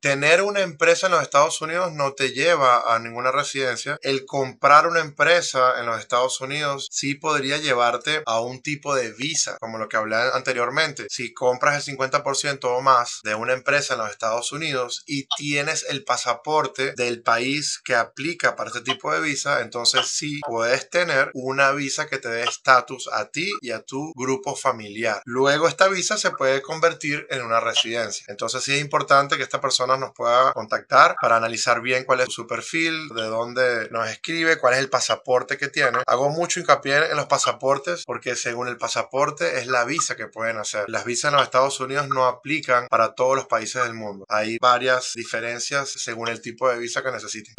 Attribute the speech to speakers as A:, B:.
A: tener una empresa en los Estados Unidos no te lleva a ninguna residencia. El comprar una empresa en los Estados Unidos sí podría llevarte a un tipo de visa, como lo que hablé anteriormente. Si compras el 50% o más de una empresa en los Estados Unidos y tienes el pasaporte del país que aplica para este tipo de visa, entonces sí puedes tener una visa que te dé estatus a ti y a tu grupo familiar. Luego esta visa se puede convertir en una residencia. Entonces sí es importante que esta persona nos pueda contactar para analizar bien cuál es su perfil, de dónde nos escribe, cuál es el pasaporte que tiene. Hago mucho hincapié en los pasaportes porque según el pasaporte es la visa que pueden hacer. Las visas en los Estados Unidos no aplican para todos los países del mundo. Hay varias diferencias según el tipo de visa que necesiten.